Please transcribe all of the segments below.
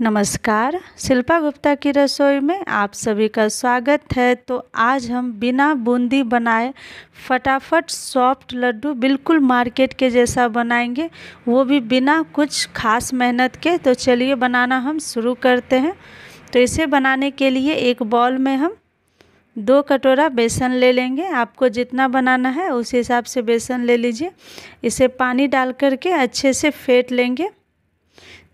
नमस्कार शिल्पा गुप्ता की रसोई में आप सभी का स्वागत है तो आज हम बिना बूंदी बनाए फटाफट सॉफ्ट लड्डू बिल्कुल मार्केट के जैसा बनाएंगे वो भी बिना कुछ खास मेहनत के तो चलिए बनाना हम शुरू करते हैं तो इसे बनाने के लिए एक बॉल में हम दो कटोरा बेसन ले लेंगे आपको जितना बनाना है उस हिसाब से बेसन ले लीजिए इसे पानी डाल करके अच्छे से फेंट लेंगे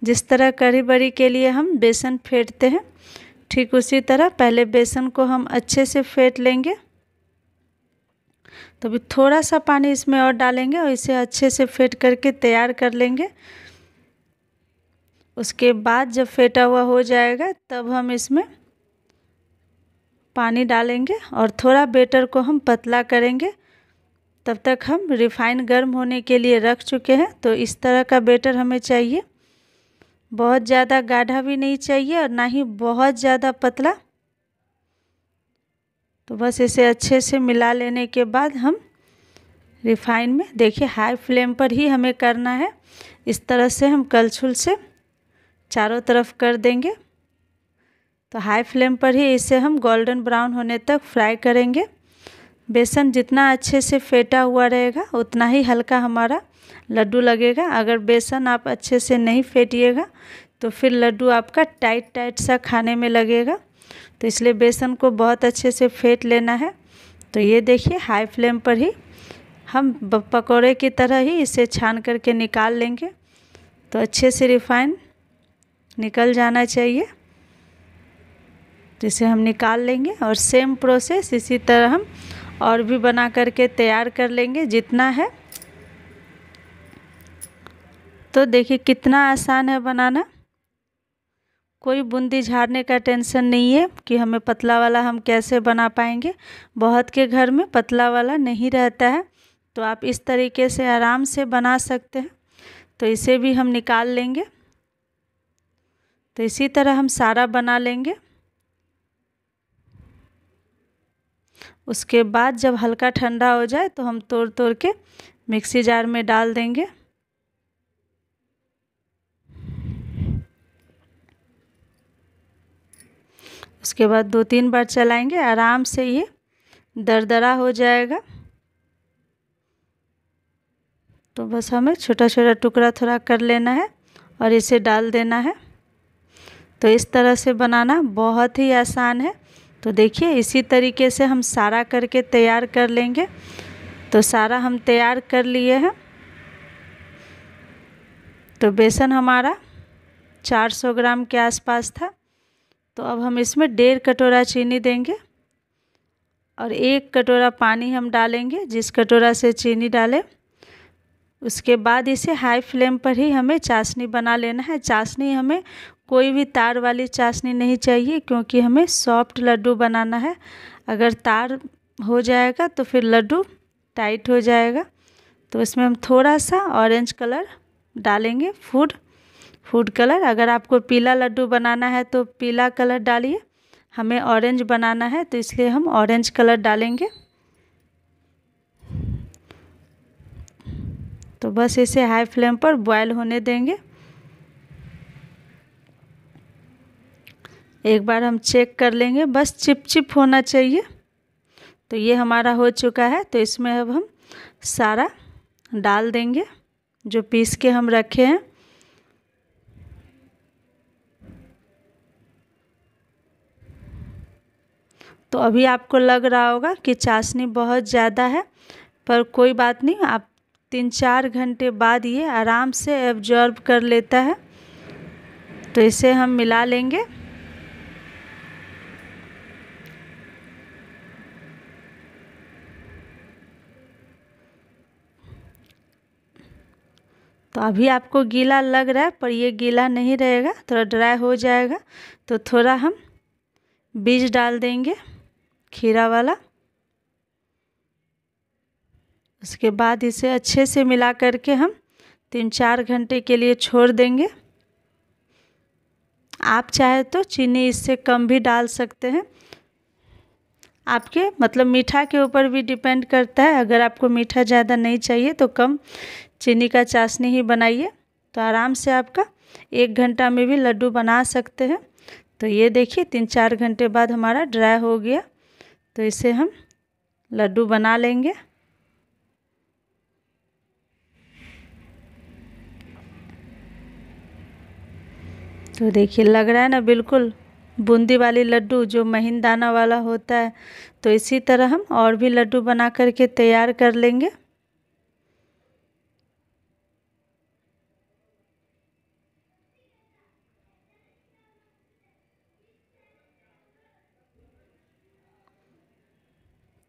जिस तरह करी बड़ी के लिए हम बेसन फेंटते हैं ठीक उसी तरह पहले बेसन को हम अच्छे से फेंट लेंगे तो अभी थोड़ा सा पानी इसमें और डालेंगे और इसे अच्छे से फेंट करके तैयार कर लेंगे उसके बाद जब फेंटा हुआ हो जाएगा तब हम इसमें पानी डालेंगे और थोड़ा बेटर को हम पतला करेंगे तब तक हम रिफाइन गर्म होने के लिए रख चुके हैं तो इस तरह का बेटर हमें चाहिए बहुत ज़्यादा गाढ़ा भी नहीं चाहिए और ना ही बहुत ज़्यादा पतला तो बस इसे अच्छे से मिला लेने के बाद हम रिफाइन में देखिए हाई फ्लेम पर ही हमें करना है इस तरह से हम कलछुल से चारों तरफ कर देंगे तो हाई फ्लेम पर ही इसे हम गोल्डन ब्राउन होने तक फ्राई करेंगे बेसन जितना अच्छे से फेंटा हुआ रहेगा उतना ही हल्का हमारा लड्डू लगेगा अगर बेसन आप अच्छे से नहीं फेंटिएगा तो फिर लड्डू आपका टाइट टाइट सा खाने में लगेगा तो इसलिए बेसन को बहुत अच्छे से फेंट लेना है तो ये देखिए हाई फ्लेम पर ही हम पकौड़े की तरह ही इसे छान करके निकाल लेंगे तो अच्छे से रिफाइन निकल जाना चाहिए जिसे तो हम निकाल लेंगे और सेम प्रोसेस इसी तरह हम और भी बना करके तैयार कर लेंगे जितना है तो देखिए कितना आसान है बनाना कोई बूंदी झाड़ने का टेंशन नहीं है कि हमें पतला वाला हम कैसे बना पाएंगे बहुत के घर में पतला वाला नहीं रहता है तो आप इस तरीके से आराम से बना सकते हैं तो इसे भी हम निकाल लेंगे तो इसी तरह हम सारा बना लेंगे उसके बाद जब हल्का ठंडा हो जाए तो हम तोड़ तोड़ के मिक्सी जार में डाल देंगे उसके बाद दो तीन बार चलाएंगे आराम से ये दरदरा हो जाएगा तो बस हमें छोटा छोटा टुकड़ा थोड़ा कर लेना है और इसे डाल देना है तो इस तरह से बनाना बहुत ही आसान है तो देखिए इसी तरीके से हम सारा करके तैयार कर लेंगे तो सारा हम तैयार कर लिए हैं तो बेसन हमारा 400 ग्राम के आसपास था तो अब हम इसमें डेढ़ कटोरा चीनी देंगे और एक कटोरा पानी हम डालेंगे जिस कटोरा से चीनी डालें उसके बाद इसे हाई फ्लेम पर ही हमें चाशनी बना लेना है चाशनी हमें कोई भी तार वाली चाशनी नहीं चाहिए क्योंकि हमें सॉफ्ट लड्डू बनाना है अगर तार हो जाएगा तो फिर लड्डू टाइट हो जाएगा तो इसमें हम थोड़ा सा ऑरेंज कलर डालेंगे फूड फूड कलर अगर आपको पीला लड्डू बनाना है तो पीला कलर डालिए हमें ऑरेंज बनाना है तो इसलिए हम ऑरेंज कलर डालेंगे तो बस इसे हाई फ्लेम पर बॉयल होने देंगे एक बार हम चेक कर लेंगे बस चिपचिप होना चाहिए तो ये हमारा हो चुका है तो इसमें अब हम सारा डाल देंगे जो पीस के हम रखे हैं तो अभी आपको लग रहा होगा कि चाशनी बहुत ज़्यादा है पर कोई बात नहीं आप तीन चार घंटे बाद ये आराम से एब्जॉर्ब कर लेता है तो इसे हम मिला लेंगे तो अभी आपको गीला लग रहा है पर ये गीला नहीं रहेगा थोड़ा ड्राई हो जाएगा तो थोड़ा हम बीज डाल देंगे खीरा वाला उसके बाद इसे अच्छे से मिला करके हम तीन चार घंटे के लिए छोड़ देंगे आप चाहे तो चीनी इससे कम भी डाल सकते हैं आपके मतलब मीठा के ऊपर भी डिपेंड करता है अगर आपको मीठा ज़्यादा नहीं चाहिए तो कम चीनी का चाशनी ही बनाइए तो आराम से आपका एक घंटा में भी लड्डू बना सकते हैं तो ये देखिए तीन चार घंटे बाद हमारा ड्राई हो गया तो इसे हम लड्डू बना लेंगे तो देखिए लग रहा है ना बिल्कुल बूंदी वाले लड्डू जो महीन दाना वाला होता है तो इसी तरह हम और भी लड्डू बना करके तैयार कर लेंगे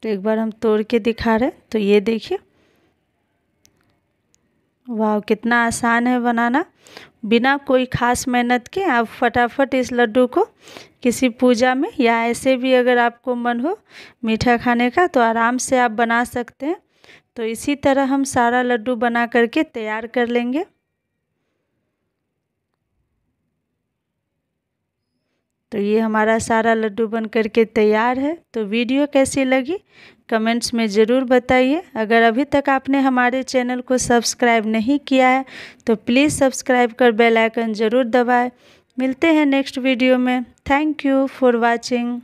तो एक बार हम तोड़ के दिखा रहे हैं तो ये देखिए वाह कितना आसान है बनाना बिना कोई ख़ास मेहनत के आप फटाफट इस लड्डू को किसी पूजा में या ऐसे भी अगर आपको मन हो मीठा खाने का तो आराम से आप बना सकते हैं तो इसी तरह हम सारा लड्डू बना करके तैयार कर लेंगे तो ये हमारा सारा लड्डू बन करके तैयार है तो वीडियो कैसी लगी कमेंट्स में ज़रूर बताइए अगर अभी तक आपने हमारे चैनल को सब्सक्राइब नहीं किया है तो प्लीज़ सब्सक्राइब कर बेल आइकन ज़रूर दबाएं मिलते हैं नेक्स्ट वीडियो में थैंक यू फॉर वाचिंग